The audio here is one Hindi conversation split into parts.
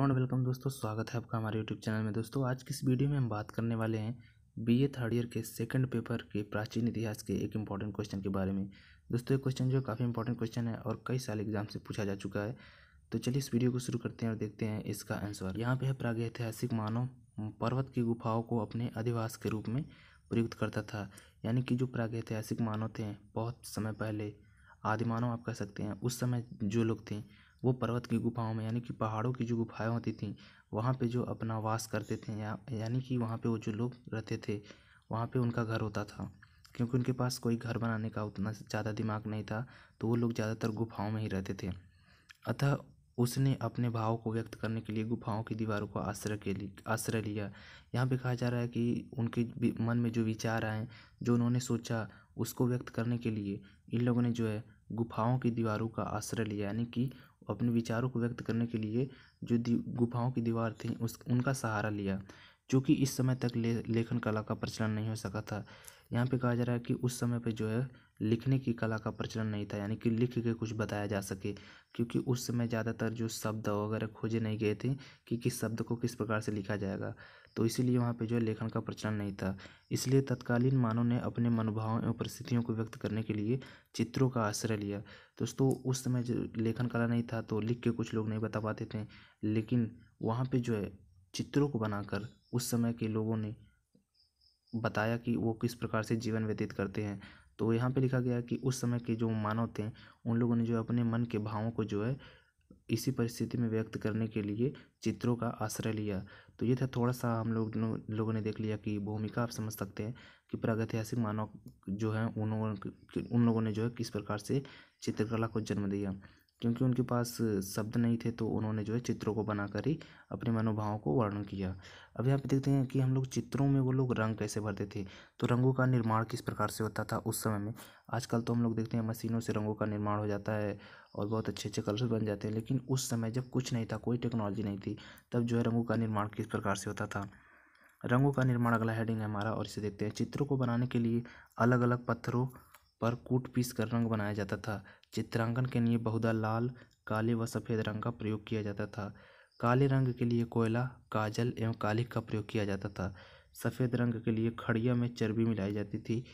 हेलो एंड वेलकम दोस्तों स्वागत है आपका हमारे यूट्यूब चैनल में दोस्तों आज की इस वीडियो में हम बात करने वाले हैं बीए थर्ड ईयर के सेकंड पेपर के प्राचीन इतिहास के एक इम्पॉर्टेंट क्वेश्चन के बारे में दोस्तों ये क्वेश्चन जो काफ़ी इंपॉर्टेंट क्वेश्चन है और कई साल एग्जाम से पूछा जा चुका है तो चलिए इस वीडियो को शुरू करते हैं और देखते हैं इसका आंसर यहाँ पे है प्रागैतिहासिक मानव पर्वत की गुफाओं को अपने अधिवास के रूप में प्रयुक्त करता था यानी कि जो प्रागैतिहासिक मानव थे बहुत समय पहले आदि मानव आप कह सकते हैं उस समय जो लोग थे वो पर्वत की गुफाओं में यानी कि पहाड़ों की जो गुफाएँ होती थी वहाँ पे जो अपना वास करते थे या यानी कि वहाँ पे वो जो लोग रहते थे वहाँ पे उनका घर होता था क्योंकि उनके पास कोई घर बनाने का उतना ज़्यादा दिमाग नहीं था तो वो लोग ज़्यादातर गुफाओं में ही रहते थे अतः उसने अपने भाव को व्यक्त करने के लिए गुफाओं की दीवारों को आश्रय के लिए आश्रय लिया यहाँ पे कहा जा रहा है कि उनके मन में जो विचार आए जो उन्होंने सोचा उसको व्यक्त करने के लिए इन लोगों ने जो है गुफाओं की दीवारों का आश्रय लिया यानी कि अपने विचारों को व्यक्त करने के लिए जो गुफाओं की दीवार थी उस उनका सहारा लिया चूँकि इस समय तक ले, लेखन कला का प्रचलन नहीं हो सका था यहाँ पे कहा जा रहा है कि उस समय पे जो है लिखने की कला का प्रचलन नहीं था यानी कि लिख के कुछ बताया जा सके क्योंकि उस समय ज़्यादातर जो शब्द वगैरह खोजे नहीं गए थे कि किस शब्द को किस प्रकार से लिखा जाएगा तो इसीलिए वहाँ पे जो है लेखन का प्रचलन नहीं था इसलिए तत्कालीन मानव ने अपने मनोभावों एवं परिस्थितियों को व्यक्त करने के लिए चित्रों का आश्रय लिया दोस्तों उस समय जो लेखन कला नहीं था तो लिख के कुछ लोग नहीं बता पाते थे लेकिन वहाँ पर जो है चित्रों को बनाकर उस समय के लोगों ने बताया कि वो किस प्रकार से जीवन व्यतीत करते हैं तो यहाँ पे लिखा गया कि उस समय के जो मानव थे उन लोगों ने जो अपने मन के भावों को जो है इसी परिस्थिति में व्यक्त करने के लिए चित्रों का आश्रय लिया तो ये था थोड़ा सा हम लोग लोगों ने देख लिया कि भूमिका आप समझ सकते हैं कि प्रागैतिहासिक मानव जो है उन लोगों उन लोगों ने जो है किस प्रकार से चित्रकला को जन्म दिया क्योंकि उनके पास शब्द नहीं थे तो उन्होंने जो है चित्रों को बनाकर ही अपने मनोभावों को वर्णन किया अब यहाँ पे देखते हैं कि हम लोग चित्रों में वो लोग रंग कैसे भरते थे तो रंगों का निर्माण किस प्रकार से होता था उस समय में आजकल तो हम लोग देखते हैं मशीनों से रंगों का निर्माण हो जाता है और बहुत अच्छे अच्छे कलर्स बन जाते हैं लेकिन उस समय जब कुछ नहीं था कोई टेक्नोलॉजी नहीं थी तब जो है रंगों का निर्माण किस प्रकार से होता था रंगों का निर्माण अगला हेडिंग है हमारा और इसे देखते हैं चित्रों को बनाने के लिए अलग अलग पत्थरों पर कूट पीस कर रंग बनाया जाता था चित्रांकन के लिए बहुधा लाल काले व सफेद रंग का प्रयोग किया जाता था काले रंग के लिए कोयला काजल एवं कालिख का प्रयोग किया जाता था सफ़ेद रंग के लिए खड़िया में चर्बी मिलाई जाती थी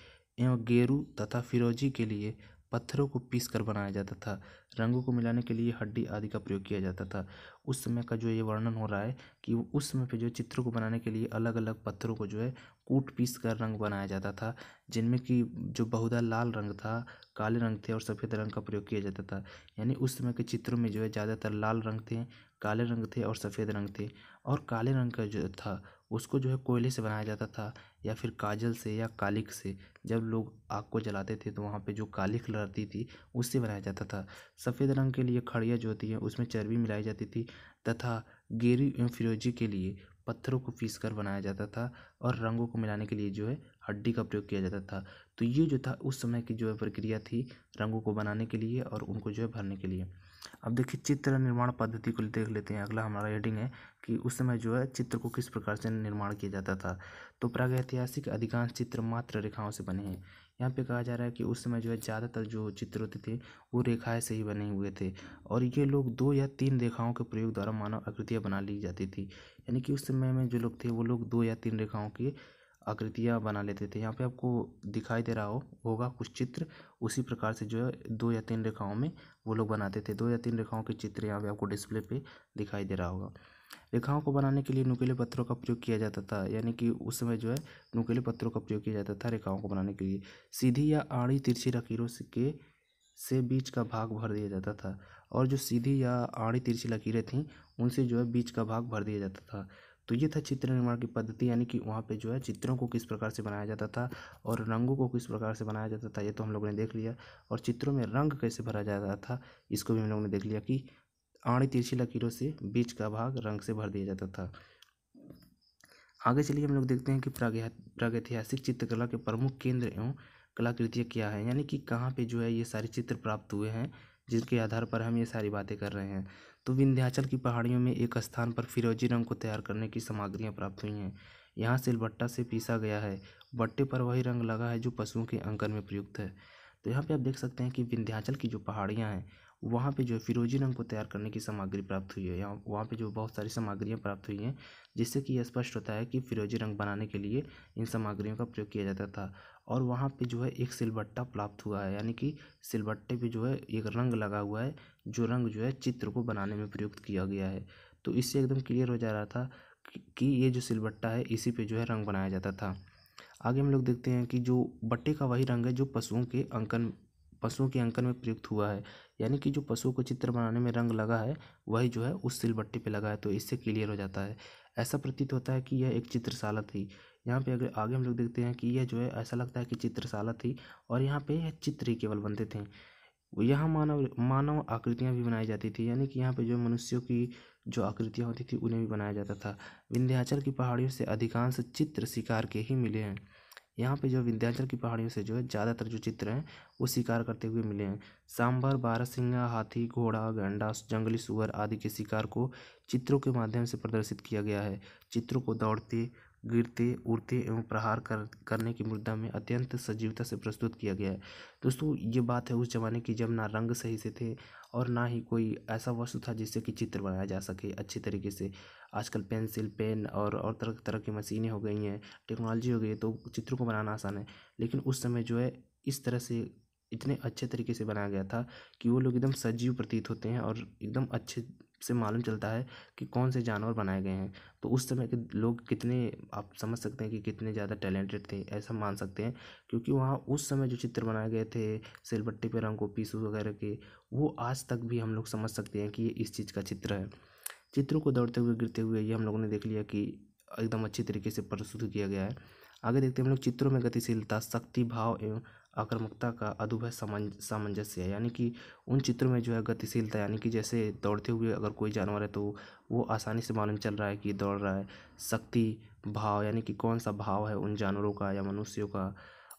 एवं गेरू तथा फिरोजी के लिए पत्थरों को पीस कर बनाया जाता था रंगों को मिलाने के लिए हड्डी आदि का प्रयोग किया जाता था उस समय का जो ये वर्णन हो रहा है कि उस समय पे जो चित्रों को बनाने के लिए अलग अलग पत्थरों को जो है कूट पीस कर रंग बनाया जाता था जिनमें कि जो बहुधा लाल रंग था काले रंग थे और सफ़ेद रंग का प्रयोग किया जाता था यानी उस समय के चित्रों में जो है ज़्यादातर लाल रंग थे काले रंग थे और सफ़ेद रंग थे और काले रंग का जो था उसको जो है कोयले से बनाया जाता था या फिर काजल से या कालिख से जब लोग आग को जलाते थे तो वहाँ पे जो कालिख लड़ती थी उससे बनाया जाता था सफ़ेद रंग के लिए खड़िया जो होती है उसमें चर्बी मिलाई जाती थी तथा गेरी एवं फिरोजी के लिए पत्थरों को पीस कर बनाया जाता था और रंगों को मिलाने के लिए जो है हड्डी का प्रयोग किया जाता था तो ये जो था उस समय की जो है प्रक्रिया थी रंगों को बनाने के लिए और उनको जो है भरने के लिए अब देखिए चित्र निर्माण पद्धति को देख लेते हैं अगला हमारा हेडिंग है कि उस समय जो है चित्र को किस प्रकार से निर्माण किया जाता था तो प्रागैतिहासिक अधिकांश चित्र मात्र रेखाओं से बने हैं यहाँ पे कहा जा रहा है कि उस समय जो है ज़्यादातर जो चित्र होते थे वो रेखाएँ से ही बने हुए थे और ये लोग दो या तीन रेखाओं के प्रयोग द्वारा मानव आकृतियाँ बना ली जाती थी यानी कि उस समय में जो लोग थे वो लोग दो या तीन रेखाओं की आकृतियाँ बना लेते थे यहाँ पे आपको दिखाई दे रहा हो होगा कुछ चित्र उसी प्रकार से जो है दो या तीन रेखाओं में वो लोग बनाते थे दो या तीन रेखाओं के चित्र यहाँ पे आपको डिस्प्ले पे दिखाई दे रहा होगा रेखाओं को बनाने के लिए नुकीले पत्थरों का प्रयोग किया जाता था यानी कि उस समय जो है नुकीले पत्थरों का प्रयोग किया जाता था रेखाओं को बनाने के लिए सीधी या आड़ी तिरछी लकीरों से के से बीच का भाग भर दिया जाता था और जो सीधी या आड़ी तिरछी लकीरें थीं उनसे जो है बीच का भाग भर दिया जाता था तो ये था चित्र निर्माण की पद्धति यानी कि वहाँ पे जो है चित्रों को किस प्रकार से बनाया जाता था और रंगों को किस प्रकार से बनाया जाता था ये तो हम लोगों ने देख लिया और चित्रों में रंग कैसे भरा जाता था इसको भी हम लोगों ने देख लिया कि आड़ी तिरछी लकीरों से बीच का भाग रंग से भर दिया जाता था आगे चलिए हम लोग देखते हैं कि प्रागैतिहासिक चित्रकला के प्रमुख केंद्र एवं कलाकृतियाँ क्या है यानी कि कहाँ पे जो है ये सारे चित्र प्राप्त हुए हैं जिसके आधार पर हम ये सारी बातें कर रहे हैं तो विंध्याचल की पहाड़ियों में एक स्थान पर फिरोजी रंग को तैयार करने की सामग्रियाँ प्राप्त हुई हैं यहाँ सिलबट्टा से पीसा गया है बट्टे पर वही रंग लगा है जो पशुओं के अंकन में प्रयुक्त है तो यहाँ पे आप देख सकते हैं कि विंध्याचल की जो पहाड़ियाँ हैं वहाँ पे जो है फिरोजी रंग को तैयार करने की सामग्री प्राप्त हुई है या वहाँ पे जो बहुत सारी सामग्रियाँ प्राप्त हुई हैं जिससे कि यह स्पष्ट होता है कि फिरोजी रंग बनाने के लिए इन सामग्रियों का प्रयोग किया जाता था और वहाँ पे जो है एक सिलबट्टा प्राप्त हुआ है यानी कि सिलबट्टे पे जो है एक रंग लगा हुआ है जो रंग जो है चित्र को बनाने में प्रयुक्त किया गया है तो इससे एकदम क्लियर हो जा रहा था कि ये जो सिलबट्टा है इसी पर जो है रंग बनाया जाता था आगे हम लोग देखते हैं कि जो बट्टे का वही रंग है जो पशुओं के अंकन पशुओं के अंकन में प्रयुक्त हुआ है यानी कि जो पशुओं को चित्र बनाने में रंग लगा है वही जो है उस सिलबट्टी पे लगा है तो इससे क्लियर हो जाता है ऐसा प्रतीत होता है कि यह एक चित्रशाला थी यहाँ पे अगर आगे हम लोग देखते हैं कि यह जो है ऐसा लगता है कि चित्रशाला थी और यहाँ पर यह चित्र ही केवल बनते थे यहाँ मानव मानव आकृतियाँ भी बनाई जाती थी यानी कि यहाँ पर जो मनुष्यों की जो आकृतियाँ होती थी उन्हें भी बनाया जाता था विंध्याचल की पहाड़ियों से अधिकांश चित्र शिकार के ही मिले हैं यहाँ पे जो विंध्याचल की पहाड़ियों से जो है ज़्यादातर जो चित्र हैं वो शिकार करते हुए मिले हैं सांभर बारहसिंगा हाथी घोड़ा गंडा जंगली सुअर आदि के शिकार को चित्रों के माध्यम से प्रदर्शित किया गया है चित्रों को दौड़ते गिरते उड़ते एवं प्रहार कर करने की मुद्दा में अत्यंत सजीवता से प्रस्तुत किया गया है दोस्तों ये बात है उस ज़माने की जब ना रंग सही से थे और ना ही कोई ऐसा वस्तु था जिससे कि चित्र बनाया जा सके अच्छे तरीके से आजकल पेंसिल पेन और और तरह तरह की मशीनें हो गई हैं टेक्नोलॉजी हो गई है तो चित्रों को बनाना आसान है लेकिन उस समय जो है इस तरह से इतने अच्छे तरीके से बनाया गया था कि वो लोग एकदम सजीव प्रतीत होते हैं और एकदम अच्छे से मालूम चलता है कि कौन से जानवर बनाए गए हैं तो उस समय के लोग कितने आप समझ सकते हैं कि कितने ज़्यादा टैलेंटेड थे ऐसा मान सकते हैं क्योंकि वहाँ उस समय जो चित्र बनाए गए थे सिलबट्टे पे रंग को पीसू वगैरह के वो आज तक भी हम लोग समझ सकते हैं कि ये इस चीज़ का चित्र है चित्रों को दौड़ते हुए गिरते हुए ये हम लोगों ने देख लिया कि एकदम अच्छी तरीके से प्रस्तुत किया गया है आगे देखते हैं हम लोग चित्रों में गतिशीलता शक्ति भाव एवं आक्रमकता का अदुभय सामंजस्य है यानी कि उन चित्रों में जो है गतिशीलता यानी कि जैसे दौड़ते हुए अगर कोई जानवर है तो वो आसानी से मालूम चल रहा है कि दौड़ रहा है शक्ति भाव यानी कि कौन सा भाव है उन जानवरों का या मनुष्यों का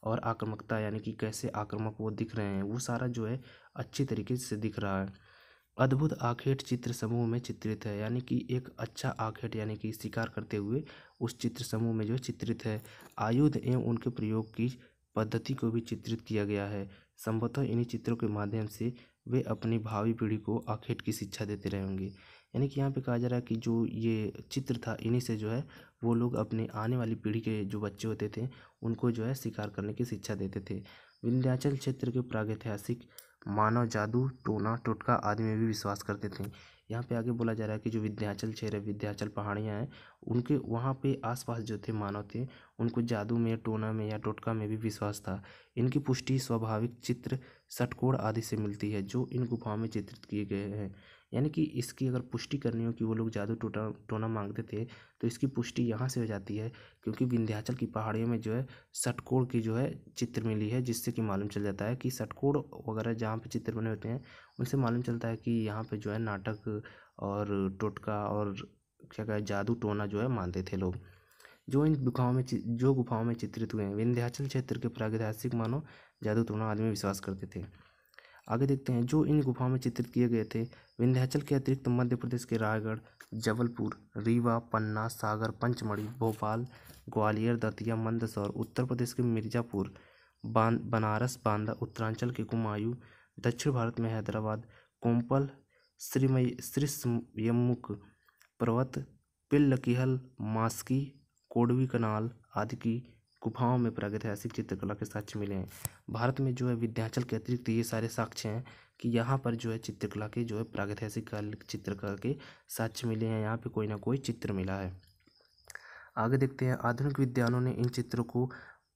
और आक्रमकता यानी कि कैसे आक्रामक वो दिख रहे हैं वो सारा जो है अच्छी तरीके से दिख रहा है अद्भुत आखेट चित्र समूह में चित्रित है यानी कि एक अच्छा आखेट यानी कि शिकार करते हुए उस चित्र समूह में जो चित्रित है आयुध एवं उनके प्रयोग की पद्धति को भी चित्रित किया गया है संभवतः इन्हीं चित्रों के माध्यम से वे अपनी भावी पीढ़ी को आखेट की शिक्षा देते रहेंगे यानी कि यहाँ पे कहा जा रहा है कि जो ये चित्र था इन्हीं से जो है वो लोग अपने आने वाली पीढ़ी के जो बच्चे होते थे उनको जो है शिकार करने की शिक्षा देते थे विंध्याचल क्षेत्र के प्रागैतिहासिक मानव जादू टोना टोटका आदि में भी विश्वास करते थे यहाँ पे आगे बोला जा रहा है कि जो विद्याचल क्षेत्र विद्याचल पहाड़ियाँ हैं उनके वहाँ पे आसपास जो थे मानव थे उनको जादू में टोना में या टोटका में भी विश्वास था इनकी पुष्टि स्वाभाविक चित्र सटकोड़ आदि से मिलती है जो इन गुफाओं में चित्रित किए गए हैं यानी कि इसकी अगर पुष्टि करनी हो कि वो लोग जादू टोटा टोना मांगते थे तो इसकी पुष्टि यहाँ से हो जाती है क्योंकि विंध्याचल की पहाड़ियों में जो है सटकोड़ की जो है चित्र मिली है जिससे कि मालूम चल जाता है कि सटकोड़ वगैरह जहाँ पे चित्र बने होते हैं उनसे मालूम चलता है कि यहाँ पे जो है नाटक और टोटका और क्या कहें जादू टोना जो है मानते थे लोग जो इन गुफाओं में जो गुफाओं में चित्रित हुए हैं विंध्याचल क्षेत्र के प्रागैतिहासिक मानो जादू टोना आदमी विश्वास करते थे आगे देखते हैं जो इन गुफाओं में चित्रित किए गए थे विंध्याचल के अतिरिक्त मध्य प्रदेश के रायगढ़ जबलपुर रीवा पन्ना सागर पंचमढ़ी भोपाल ग्वालियर दतिया मंदसौर उत्तर प्रदेश के मिर्ज़ापुर बनारस बांदा उत्तरांचल के कुमायूं दक्षिण भारत में हैदराबाद कोम्पल श्रीमय श्रीसयमुख पर्वत पिल्लकीहल मास्की कोडवी कनाल आदि की गुफाओं में प्राकृतिक चित्रकला के साक्ष्य मिले हैं भारत में जो है विद्याचल के अतिरिक्त ये सारे साक्ष्य हैं कि यहाँ पर जो है चित्रकला के जो है प्राकृतिक काल चित्रकला के साक्ष्य मिले हैं यहाँ पे कोई ना कोई चित्र मिला है आगे देखते हैं आधुनिक विद्वानों ने इन चित्रों को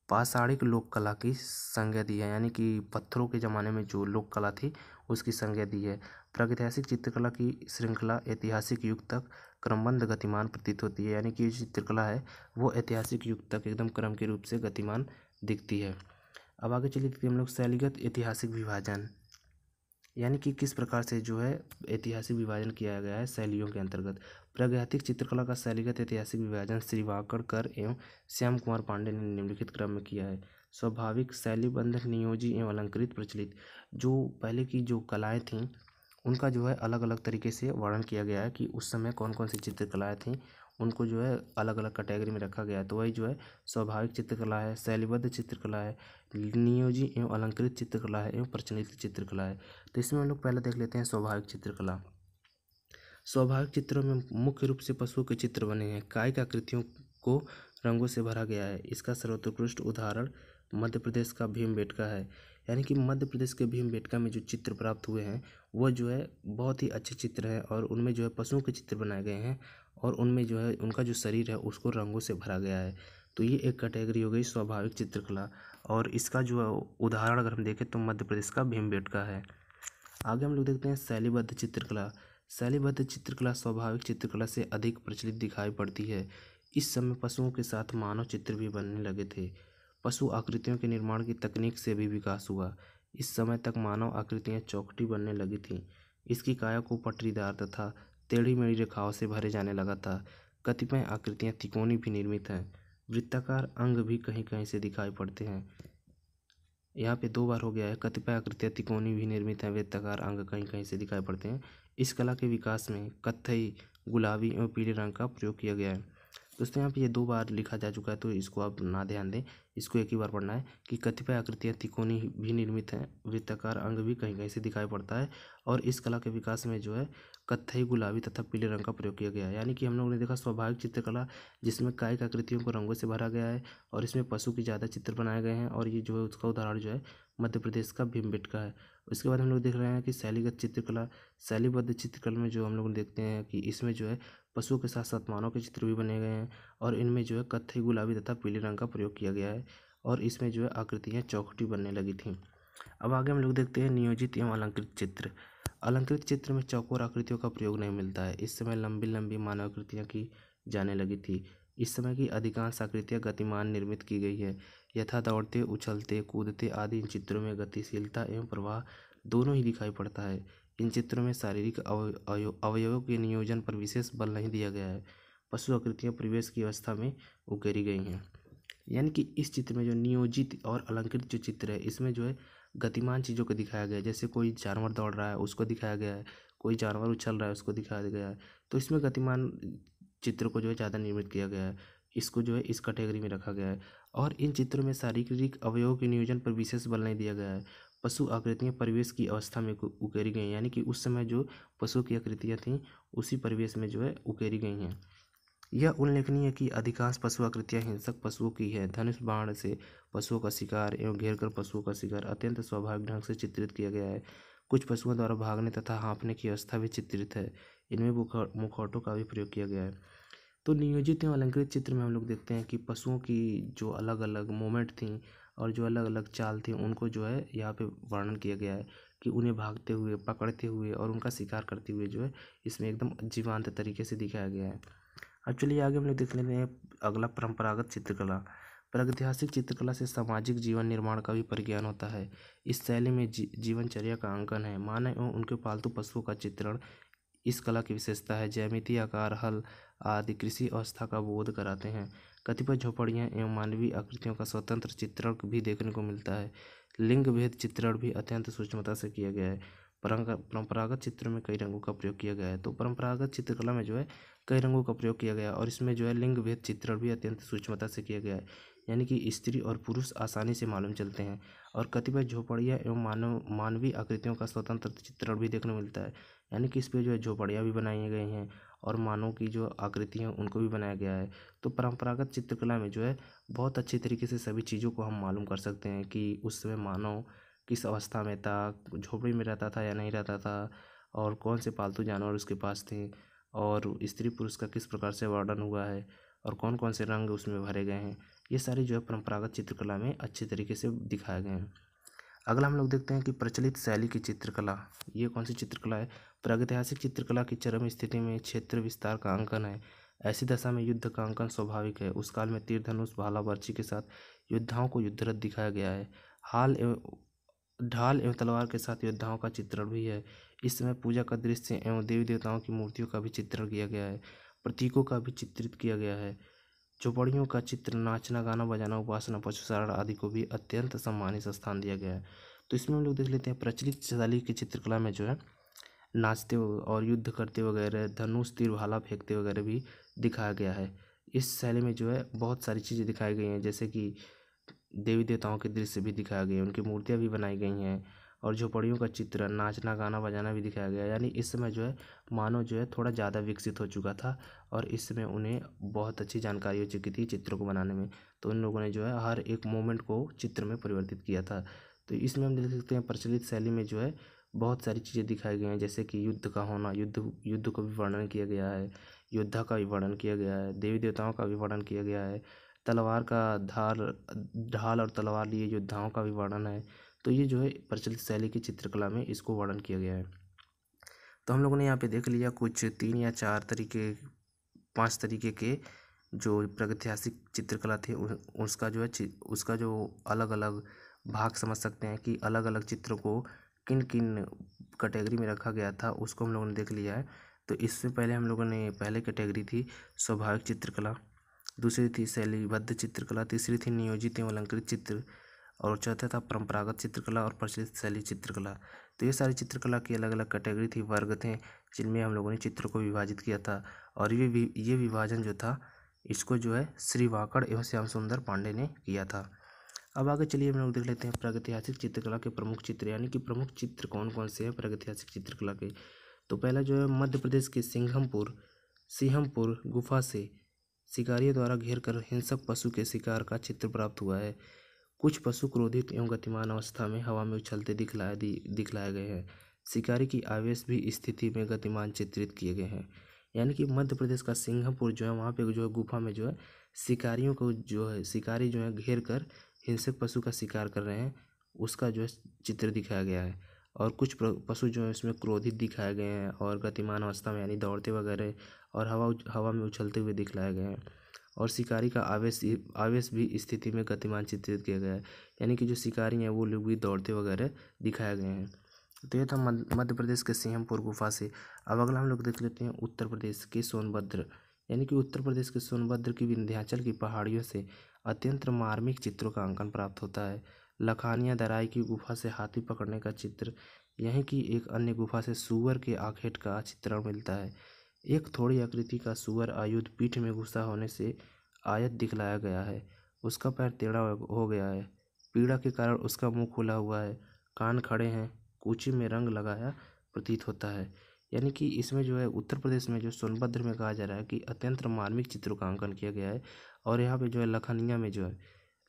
पाषाणिक लोक कला की संज्ञा दी है यानी कि पत्थरों के ज़माने में जो लोक कला थी उसकी संज्ञा दी है प्रागैतिहासिक चित्रकला की श्रृंखला ऐतिहासिक युग तक क्रमबंद गतिमान प्रतीत होती है यानी कि चित्रकला है वो ऐतिहासिक युग तक एकदम क्रम के रूप से गतिमान दिखती है अब आगे चलिए देखते हम लोग शैलीगत ऐतिहासिक विभाजन यानी कि किस प्रकार से जो है ऐतिहासिक विभाजन किया गया है शैलियों के अंतर्गत प्रागैतिक चित्रकला का शैलीगत ऐतिहासिक विभाजन श्रीवाकड़ कर एवं श्याम कुमार पांडे ने निम्नलिखित क्रम में किया है स्वाभाविक शैलीबंध नियोजी एवं अलंकृत प्रचलित जो पहले की जो कलाएँ थीं उनका जो है अलग अलग तरीके से वर्णन किया गया है कि उस समय कौन कौन सी चित्रकलाएँ थीं उनको जो है अलग अलग कैटेगरी में रखा गया है तो वही जो है स्वाभाविक चित्रकला है शैलीबद्ध चित्रकला है नियोजी एवं अलंकृत चित्रकला है एवं प्रचलित चित्रकला है तो इसमें हम लोग पहले देख लेते हैं स्वाभाविक चित्रकला स्वाभाविक चित्रों में मुख्य रूप से पशुओं के चित्र बने हैं कायिक आकृतियों को रंगों से भरा गया है इसका सर्वोत्कृष्ट उदाहरण मध्य प्रदेश का भीम है यानी कि मध्य प्रदेश के भीम बेटका में जो चित्र प्राप्त हुए हैं वह जो है बहुत ही अच्छे चित्र हैं और उनमें जो है पशुओं के चित्र बनाए गए हैं और उनमें जो है उनका जो शरीर है उसको रंगों से भरा गया है तो ये एक कैटेगरी हो गई स्वाभाविक चित्रकला और इसका जो उदाहरण अगर हम देखें तो मध्य प्रदेश का भीम बेटका है आगे हम लोग देखते हैं शैलीबद्ध चित्रकला शैलीबद्ध चित्रकला स्वाभाविक चित्रकला से अधिक प्रचलित दिखाई पड़ती है इस समय पशुओं के साथ मानव चित्र भी बनने लगे थे पशु आकृतियों के निर्माण की तकनीक से भी विकास हुआ इस समय तक मानव आकृतियाँ चौकटी बनने लगी थीं इसकी काया को पटरीदार तथा टेढ़ी मेढ़ी रेखाओं से भरे जाने लगा था कतिपय आकृतियाँ तिकोनी भी निर्मित हैं वृत्ताकार अंग भी कहीं कहीं से दिखाई पड़ते हैं यहाँ पे दो बार हो गया है कतिपय आकृतियाँ तिकोनी भी निर्मित हैं वृत्ताकार अंग कहीं कहीं से दिखाई पड़ते हैं इस कला के विकास में कत्थई गुलाबी एवं पीले रंग का प्रयोग किया गया है दोस्तों यहाँ पे ये दो बार लिखा जा चुका है तो इसको आप ना ध्यान दें इसको एक ही बार पढ़ना है कि कतिपय आकृतियाँ तिकोनी भी निर्मित हैं वृत्ताकार अंग भी कहीं कहीं से दिखाई पड़ता है और इस कला के विकास में जो है कत्थई गुलाबी तथा पीले रंग का प्रयोग किया गया है यानी कि हम लोगों ने देखा स्वाभाविक चित्रकला जिसमें कायिक आकृतियों को रंगों से भरा गया है और इसमें पशु की ज़्यादा चित्र बनाए गए हैं और ये जो है उसका उदाहरण जो है मध्य प्रदेश का भीमबेट का है उसके बाद हम लोग देख रहे हैं कि शैलीगत चित्रकला शैलीबद्ध चित्रकला में जो हम लोग देखते हैं कि इसमें जो है पशुओं के साथ साथ मानव के चित्र भी बने गए हैं और इनमें जो है कत्थई गुलाबी तथा पीले रंग का प्रयोग किया गया है और इसमें जो है आकृतियाँ चौखटी बनने लगी थी अब आगे हम लोग देखते हैं नियोजित एवं अलंकृत चित्र अलंकृत चित्र में चौकोर आकृतियों का प्रयोग नहीं मिलता है इस समय लंबी लंबी मानव आकृतियाँ की जाने लगी थी इस समय की अधिकांश आकृतियाँ गतिमान निर्मित की गई है यथा दौड़ते उछलते कूदते आदि इन चित्रों में गतिशीलता एवं प्रवाह दोनों ही दिखाई पड़ता है इन चित्रों में शारीरिक अवयवों के नियोजन पर विशेष बल नहीं दिया गया है पशु आकृतियाँ परिवेश की अवस्था में उकेरी गई हैं यानी कि इस चित्र में जो नियोजित और अलंकृत जो चित्र है इसमें जो है गतिमान चीज़ों को दिखाया गया है जैसे कोई जानवर दौड़ रहा है उसको दिखाया गया है कोई जानवर उछल रहा है उसको दिखाया गया है तो इसमें गतिमान चित्र को जो है ज़्यादा निर्मित किया गया है इसको जो है इस कैटेगरी में रखा गया है और इन चित्रों में शारीरिक अवयवों के नियोजन पर विशेष बल नहीं दिया गया है पशु आकृतियाँ परिवेश की अवस्था में उकेरी गई यानी कि उस समय जो पशुओं की आकृतियाँ थीं उसी परिवेश में जो है उकेरी गई हैं यह उल्लेखनीय है कि अधिकांश पशु आकृतियाँ हिंसक पशुओं की है धनुष बाण से पशुओं का शिकार एवं घेर कर पशुओं का शिकार अत्यंत स्वाभाविक ढंग से चित्रित किया गया है कुछ पशुओं द्वारा भागने तथा हाँफने की अवस्था भी चित्रित है इनमें मुखौटों का भी प्रयोग किया गया है तो नियोजित एवं अलंकृत चित्र में हम लोग देखते हैं कि पशुओं की जो अलग अलग मोमेंट थी और जो अलग अलग चाल थे उनको जो है यहाँ पे वर्णन किया गया है कि उन्हें भागते हुए पकड़ते हुए और उनका शिकार करते हुए जो है इसमें एकदम जीवांत तरीके से दिखाया गया है अब चलिए आगे हम लोग देख लेते हैं अगला परंपरागत चित्रकला प्रागैतिहासिक चित्रकला से सामाजिक जीवन निर्माण का भी परिज्ञान होता है इस शैली में जी, जीवनचर्या का अंकन है मानव एवं उनके पालतू पशुओं का चित्रण इस कला की विशेषता है जैमिति आकार हल आदि कृषि अवस्था का बोध कराते हैं कतिपय झोपड़ियाँ एवं मानवीय आकृतियों का स्वतंत्र चित्रण भी देखने को मिलता है लिंग भेद चित्रण भी अत्यंत सूक्ष्मता से किया गया है परंपरागत चित्र में कई रंगों का प्रयोग किया गया है तो परंपरागत चित्रकला में जो है कई रंगों का प्रयोग किया गया और इसमें जो है लिंग भेद चित्रण भी अत्यंत सूक्ष्मता से किया गया है यानी कि स्त्री और पुरुष आसानी से मालूम चलते हैं और कतिपय झोपड़ियाँ एवं मानव मानवीय आकृतियों का स्वतंत्र चित्रण भी देखने को मिलता है यानी कि इस पर जो है झोपड़ियाँ भी बनाई गई हैं और मानव की जो आकृति है उनको भी बनाया गया है तो परम्परागत चित्रकला में जो है बहुत अच्छे तरीके से सभी चीज़ों को हम मालूम कर सकते हैं कि उस समय मानव किस अवस्था में था झोपड़ी में रहता था या नहीं रहता था और कौन से पालतू जानवर उसके पास थे और स्त्री पुरुष का किस प्रकार से वर्णन हुआ है और कौन कौन से रंग उसमें भरे गए हैं ये सारे जो है परंपरागत चित्रकला में अच्छे तरीके से दिखाए गए हैं अगला हम लोग देखते हैं कि प्रचलित शैली की चित्रकला ये कौन सी चित्रकला है प्रागैतिहासिक चित्रकला की चरम स्थिति में क्षेत्र विस्तार का अंकन है ऐसी दशा में युद्ध का अंकन स्वाभाविक है उस काल में तीर्थनुष भाला बर्ची के साथ योद्धाओं को युद्धरत दिखाया गया है हाल एवं ढाल एवं तलवार के साथ योद्धाओं का चित्रण भी है इस समय पूजा का दृश्य एवं देवी देवताओं की मूर्तियों का भी चित्रण किया गया है प्रतीकों का भी चित्रित किया गया है चौपड़ियों का चित्र नाचना गाना बजाना उपासना पशुशाला आदि को भी अत्यंत सम्मानित स्थान दिया गया है तो इसमें हम लोग देख लेते हैं प्रचलित शैली की चित्रकला में जो है नाचते और युद्ध करते वगैरह धनुष तीर भाला फेंकते वगैरह भी दिखाया गया है इस शैली में जो है बहुत सारी चीज़ें दिखाई गई हैं जैसे कि देवी देवताओं के दृश्य भी दिखाए गए हैं उनकी मूर्तियाँ भी बनाई गई हैं और झोपड़ियों का चित्र नाचना गाना बजाना भी दिखाया गया यानी इस समय जो है मानव जो है थोड़ा ज़्यादा विकसित हो चुका था और इस समय उन्हें बहुत अच्छी जानकारी हो चुकी थी चित्रों को बनाने में तो उन लोगों ने जो है हर एक मोमेंट को चित्र में परिवर्तित किया था तो इसमें हम देख सकते हैं प्रचलित शैली में जो है बहुत सारी चीज़ें दिखाई गई हैं जैसे कि युद्ध का होना युद्ध युद्ध का भी वर्णन किया गया है योद्धा का भी वर्णन किया गया है देवी देवताओं का भी वर्णन किया गया है तलवार का धार ढाल और तलवार लिए योद्धाओं का भी वर्णन है तो ये जो है प्रचलित शैली की चित्रकला में इसको वर्णन किया गया है तो हम लोगों ने यहाँ पे देख लिया कुछ तीन या चार तरीके पांच तरीके के जो प्रगतिहासिक चित्रकला थे उसका जो है उसका जो अलग अलग भाग समझ सकते हैं कि अलग अलग चित्रों को किन किन कैटेगरी में रखा गया था उसको हम लोगों ने देख लिया है तो इससे पहले हम लोगों ने पहले कैटेगरी थी स्वाभाविक चित्रकला दूसरी थी शैलीबद्ध चित्रकला तीसरी थी नियोजित एवं अलंकृत चित्र और चौथा था परंपरागत चित्रकला और प्रचलित शैली चित्रकला तो ये सारी चित्रकला की अलग अलग कैटेगरी थी वर्ग थे जिनमें हम लोगों ने चित्र को विभाजित किया था और ये ये विभाजन जो था इसको जो है श्री वाकड़ एवं श्याम सुंदर पांडे ने किया था अब आगे चलिए हम लोग देख लेते हैं प्रगतिहासिक चित्रकला के प्रमुख चित्र यानी कि प्रमुख चित्र कौन कौन से हैं प्रगतिहासिक चित्रकला के तो पहला जो है मध्य प्रदेश के सिंघमपुर सिंहमपुर गुफा से शिकारियों द्वारा घेर कर हिंसक पशु के शिकार का चित्र प्राप्त हुआ है कुछ पशु क्रोधित एवं गतिमान अवस्था में हवा में उछलते दिखलाए दी दिखलाए गए हैं शिकारी की आवेश भी स्थिति में गतिमान चित्रित किए गए हैं यानी कि मध्य प्रदेश का सिंहपुर जो है वहाँ पे जो है गुफा में जो है शिकारियों को जो है शिकारी जो है घेर कर हिंसक पशु का शिकार कर रहे हैं उसका जो है चित्र दिखाया गया है और कुछ पशु जो है इसमें क्रोधित दिखाए गए हैं और गतिमान अवस्था में यानी दौड़ते वगैरह और हवा हवा में उछलते हुए दिखलाए गए हैं और शिकारी का आवेश आवेश भी स्थिति में गतिमान चित्रित किया गया है यानी कि जो शिकारी हैं वो लोग भी दौड़ते वगैरह दिखाए गए हैं तो ये था मध्य प्रदेश के सिंहपुर गुफा से अब अगला हम लोग देख लेते हैं उत्तर प्रदेश के सोनभद्र यानी कि उत्तर प्रदेश के सोनभद्र की विंध्याचल की पहाड़ियों से अत्यंत मार्मिक चित्रों का अंकन प्राप्त होता है लखानिया दराई की गुफा से हाथी पकड़ने का चित्र यहीं की एक अन्य गुफा से सुअर के आखेट का चित्रण मिलता है एक थोड़ी आकृति का सुअर आयुध पीठ में घुसा होने से आयत दिखलाया गया है उसका पैर टेढ़ा हो गया है पीड़ा के कारण उसका मुंह खुला हुआ है कान खड़े हैं कूची में रंग लगाया प्रतीत होता है यानी कि इसमें जो है उत्तर प्रदेश में जो सोनभद्र में कहा जा रहा है कि अत्यंत मार्मिक चित्रों का अंकन किया गया है और यहाँ पे जो है लखनिया में जो है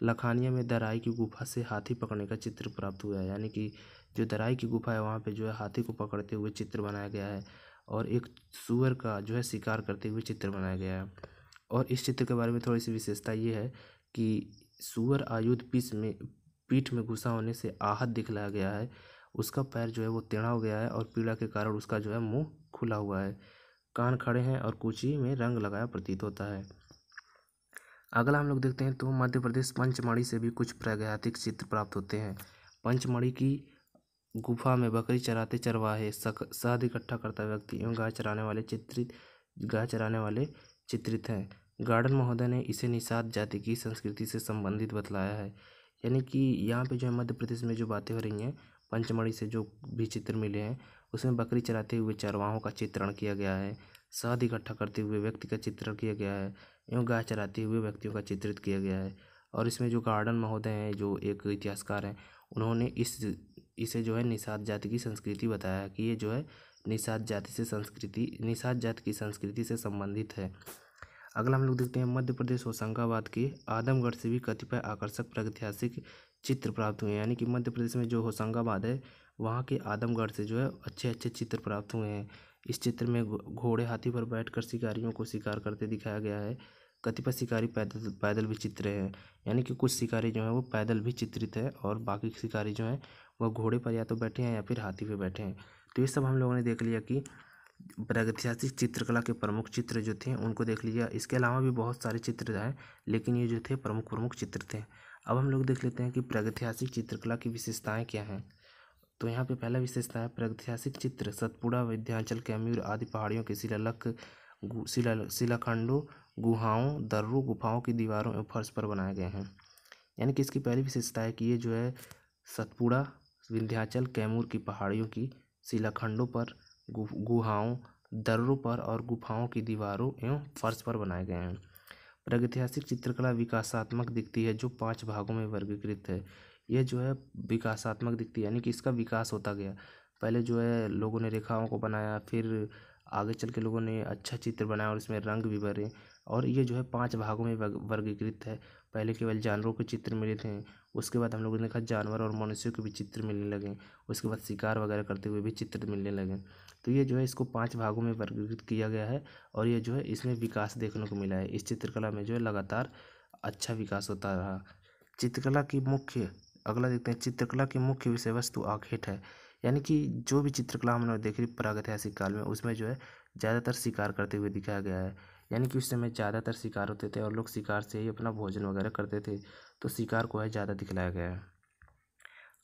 लखानिया में दराई की गुफा से हाथी पकड़ने का चित्र प्राप्त हुआ है यानी कि जो दराई की गुफा है वहाँ पे जो है हाथी को पकड़ते हुए चित्र बनाया गया है और एक सुअर का जो है शिकार करते हुए चित्र बनाया गया है और इस चित्र के बारे में थोड़ी सी विशेषता ये है कि सुअर आयुध पीस में पीठ में घुसा होने से आहत दिखलाया गया है उसका पैर जो है वो टेढ़ा हो गया है और पीड़ा के कारण उसका जो है मुंह खुला हुआ है कान खड़े हैं और कुची में रंग लगाया प्रतीत होता है अगला हम लोग देखते हैं तो मध्य प्रदेश पंचमढ़ी से भी कुछ प्रागैतिक चित्र प्राप्त होते हैं पंचमढ़ी की गुफा में बकरी चराते चरवाहे शहद इकट्ठा करता व्यक्ति एवं गाय चराने वाले चित्रित गाय चराने वाले चित्रित हैं गार्डन महोदय ने इसे निषाद जाति की संस्कृति से संबंधित बतलाया है यानी कि यहाँ पे जो है मध्य प्रदेश में जो बातें हो रही हैं पंचमढ़ी से जो भी चित्र मिले हैं उसमें बकरी चराते हुए चरवाहों का चित्रण किया गया है शहद इकट्ठा करते हुए व्यक्ति का चित्रण किया गया है एवं गाय चराते हुए व्यक्तियों का चित्रित किया गया है और इसमें जो गार्डन महोदय हैं जो एक इतिहासकार हैं उन्होंने इस इसे जो है निषाद जाति की संस्कृति बताया कि ये जो है निषाद जाति से संस्कृति निषाद जाति की संस्कृति से संबंधित है अगला हम लोग देखते हैं मध्य प्रदेश होशंगाबाद के आदमगढ़ से भी कतिपय आकर्षक प्रागैतिहासिक चित्र प्राप्त हुए हैं यानी कि मध्य प्रदेश में जो होशंगाबाद है वहाँ के आदमगढ़ से जो है अच्छे अच्छे चित्र प्राप्त हुए हैं इस चित्र में घोड़े हाथी पर बैठकर शिकारियों को शिकार करते दिखाया गया है कतिपय शिकारी पैदल पैदल भी चित्र हैं यानी कि कुछ शिकारी जो हैं वो पैदल भी चित्रित हैं और बाकी शिकारी जो हैं वह घोड़े पर या तो बैठे हैं या फिर हाथी पर बैठे हैं तो ये सब हम लोगों ने देख लिया कि प्रागैतिहासिक चित्रकला के प्रमुख चित्र जो थे उनको देख लिया इसके अलावा भी बहुत सारे चित्र हैं लेकिन ये जो थे प्रमुख प्रमुख चित्र थे अब हम लोग देख लेते हैं कि प्रागैतिहासिक चित्रकला की विशेषताएँ क्या हैं तो यहाँ पे पहला विशेषता है प्रागैतिहासिक चित्र सतपुड़ा विंध्याचल कैम्यूर आदि पहाड़ियों के शिलालख शिला शिलाखंडों गुहाओं दर्रों गुफाओं की दीवारों एवं फर्श पर बनाए गए हैं यानी कि इसकी पहली विशेषता है कि ये जो है सतपुड़ा विंध्याचल कैमूर की पहाड़ियों की शिलाखंडों पर गुहाओं दर्रों पर और गुफाओं की दीवारों एवं फर्श पर बनाए गए हैं प्रागैतिहासिक चित्रकला विकासात्मक दिखती है जो पाँच भागों में वर्गीकृत है यह जो है विकासात्मक दिखती है यानी कि इसका विकास होता गया पहले जो है लोगों ने रेखाओं को बनाया फिर आगे चल के लोगों ने अच्छा चित्र बनाया और इसमें रंग भी भरे और ये जो है पाँच भागों में वर्गीकृत है पहले केवल जानवरों के चित्र मिले थे उसके बाद हम लोगों ने देखा जानवर और मनुष्यों के भी चित्र मिलने लगे उसके बाद शिकार वगैरह करते हुए भी चित्र मिलने लगे तो ये जो है इसको पाँच भागों में वर्गीकृत किया गया है और ये जो है इसमें विकास देखने को मिला है इस चित्रकला में जो है लगातार अच्छा विकास होता रहा चित्रकला की मुख्य अगला देखते हैं चित्रकला की मुख्य विषय वस्तु आखेट है यानी कि जो भी चित्रकला हमने देखी प्रागैतिहासिक काल में उसमें जो है ज़्यादातर शिकार करते हुए दिखाया गया है यानी कि उस समय ज़्यादातर शिकार होते थे और लोग शिकार से ही अपना भोजन वगैरह करते थे तो शिकार को है ज़्यादा दिखलाया गया है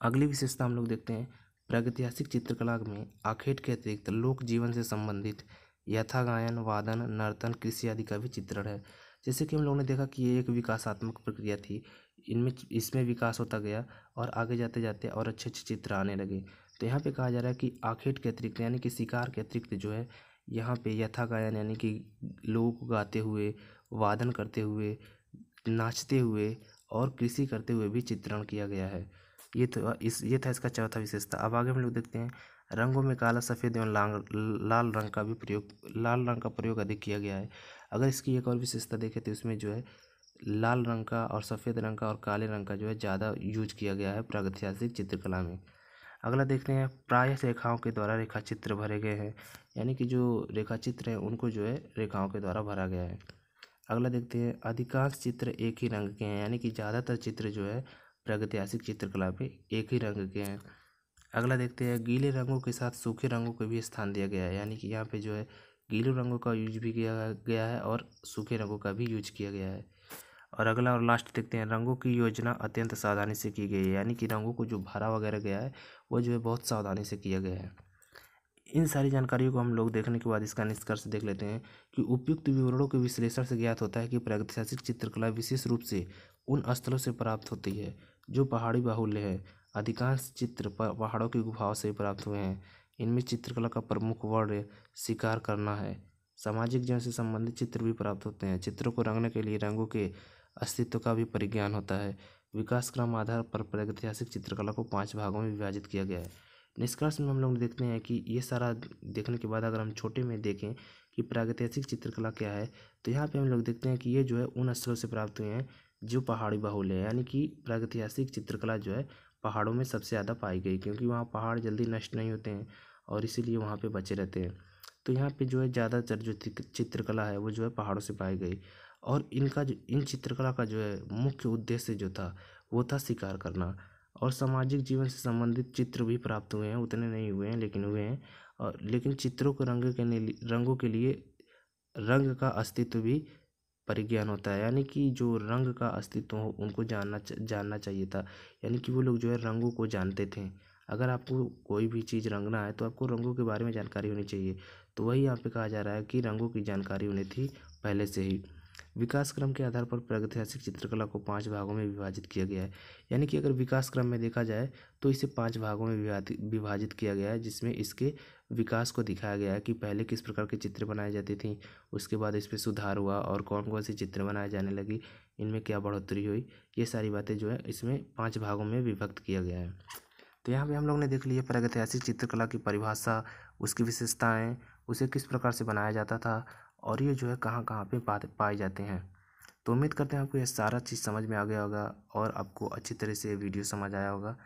अगली विशेषता हम लोग देखते हैं प्रागैतिहासिक चित्रकला में आखेट के अतिरिक्त लोक जीवन से संबंधित यथा गायन वादन नर्तन कृषि आदि का भी चित्रण है जैसे कि हम लोगों ने देखा कि ये एक विकासात्मक प्रक्रिया थी इनमें इसमें विकास होता गया और आगे जाते जाते और अच्छे अच्छे चित्र आने लगे तो यहाँ पे कहा जा रहा है कि आखेट के अतिरिक्त यानी कि शिकार के अतिरिक्त जो है यहाँ पे यथा गायन यानी कि लोगों को गाते हुए वादन करते हुए नाचते हुए और कृषि करते हुए भी चित्रण किया गया है ये तो इस ये था इसका चौथा विशेषता अब आगे हम लोग देखते हैं रंगों में काला सफ़ेद एवं लाल लाल रंग का भी प्रयोग लाल रंग का प्रयोग अधिक किया गया है अगर इसकी एक और विशेषता देखें तो इसमें जो है लाल रंग का और सफ़ेद रंग का और काले रंग का जो है ज़्यादा यूज किया गया है प्रागैतिहासिक चित्रकला में अगला देखते हैं प्राय रेखाओं के द्वारा रेखा चित्र भरे गए हैं यानी कि जो रेखा चित्र हैं उनको जो है रेखाओं के द्वारा भरा गया है अगला देखते हैं अधिकांश चित्र एक ही रंग के हैं यानी कि ज़्यादातर चित्र जो है प्रगतिहासिक चित्रकला में एक ही रंग के हैं अगला देखते हैं गीले रंगों के साथ सूखे रंगों को भी स्थान दिया गया है यानी कि यहाँ पे जो है गीले रंगों का यूज भी किया गया है और सूखे रंगों का भी यूज किया गया है और अगला और लास्ट देखते हैं रंगों की योजना अत्यंत सावधानी से की गई है यानी कि रंगों को जो भरा वगैरह गया है वो जो है बहुत सावधानी से किया गया है इन सारी जानकारियों को हम लोग देखने के बाद इसका निष्कर्ष देख लेते हैं कि उपयुक्त विवरणों के विश्लेषण से ज्ञात होता है कि प्रागैतिहासिक चित्रकला विशेष रूप से उन स्थलों से प्राप्त होती है जो पहाड़ी बाहुल्य है अधिकांश चित्र पहाड़ों की गुफाओं से प्राप्त हुए हैं इनमें चित्रकला का प्रमुख वर्ण शिकार करना है सामाजिक जीवन से संबंधित चित्र भी प्राप्त होते हैं चित्रों को रंगने के लिए रंगों के अस्तित्व का भी परिज्ञान होता है विकास क्रम आधार पर प्रागैतिहासिक चित्रकला को पाँच भागों में विभाजित किया गया है निष्कर्ष में हम लोग देखते हैं कि ये सारा देखने के बाद अगर हम छोटे में देखें कि प्रागैतिहासिक चित्रकला क्या है तो यहाँ पे हम लोग देखते हैं कि ये जो है उन स्थलों से प्राप्त हुए हैं जो पहाड़ी बाहुल्य है यानी कि प्रागैतिहासिक चित्रकला जो है पहाड़ों में सबसे ज़्यादा पाई गई क्योंकि वहाँ पहाड़ जल्दी नष्ट नहीं होते हैं और इसीलिए वहाँ पर बचे रहते हैं तो यहाँ पर जो है ज़्यादातर जो चित्रकला है वो जो है पहाड़ों से पाई गई और इनका जो इन चित्रकला का जो है मुख्य उद्देश्य जो था वो था शिकार करना और सामाजिक जीवन से संबंधित चित्र भी प्राप्त हुए हैं उतने नहीं हुए हैं लेकिन हुए हैं और लेकिन चित्रों को रंग के रंगों के लिए रंग का अस्तित्व भी परिज्ञान होता है यानी कि जो रंग का अस्तित्व हो उनको जानना जानना चाहिए था यानी कि वो लोग जो है रंगों को जानते थे अगर आपको कोई भी चीज़ रंगना है तो आपको रंगों के बारे में जानकारी होनी चाहिए तो वही यहाँ पे कहा जा रहा है कि रंगों की जानकारी उन्हें थी पहले से ही विकास क्रम के आधार पर प्रागैतिहासिक चित्रकला को पाँच भागों में विभाजित किया गया है यानी कि अगर विकास क्रम में देखा जाए तो इसे पाँच भागों में विभाजित किया गया है जिसमें इसके विकास को दिखाया गया है कि पहले किस प्रकार के चित्र बनाए जाती थी उसके बाद इस पर सुधार हुआ और कौन कौन से चित्र बनाए जाने लगी इनमें क्या बढ़ोतरी हुई ये सारी बातें जो है इसमें पाँच भागों में विभक्त किया गया है तो यहाँ पर हम लोग ने देख लिया प्रागैतिहासिक चित्रकला की परिभाषा उसकी विशेषताएँ उसे किस प्रकार से बनाया जाता था और ये जो है कहाँ कहाँ पे पाए जाते हैं तो उम्मीद करते हैं आपको ये सारा चीज़ समझ में आ गया होगा और आपको अच्छी तरह से वीडियो समझ आया होगा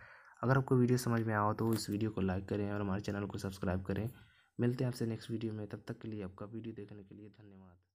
अगर आपको वीडियो समझ में आया हो तो इस वीडियो को लाइक करें और हमारे चैनल को सब्सक्राइब करें मिलते हैं आपसे नेक्स्ट वीडियो में तब तक के लिए आपका वीडियो देखने के लिए धन्यवाद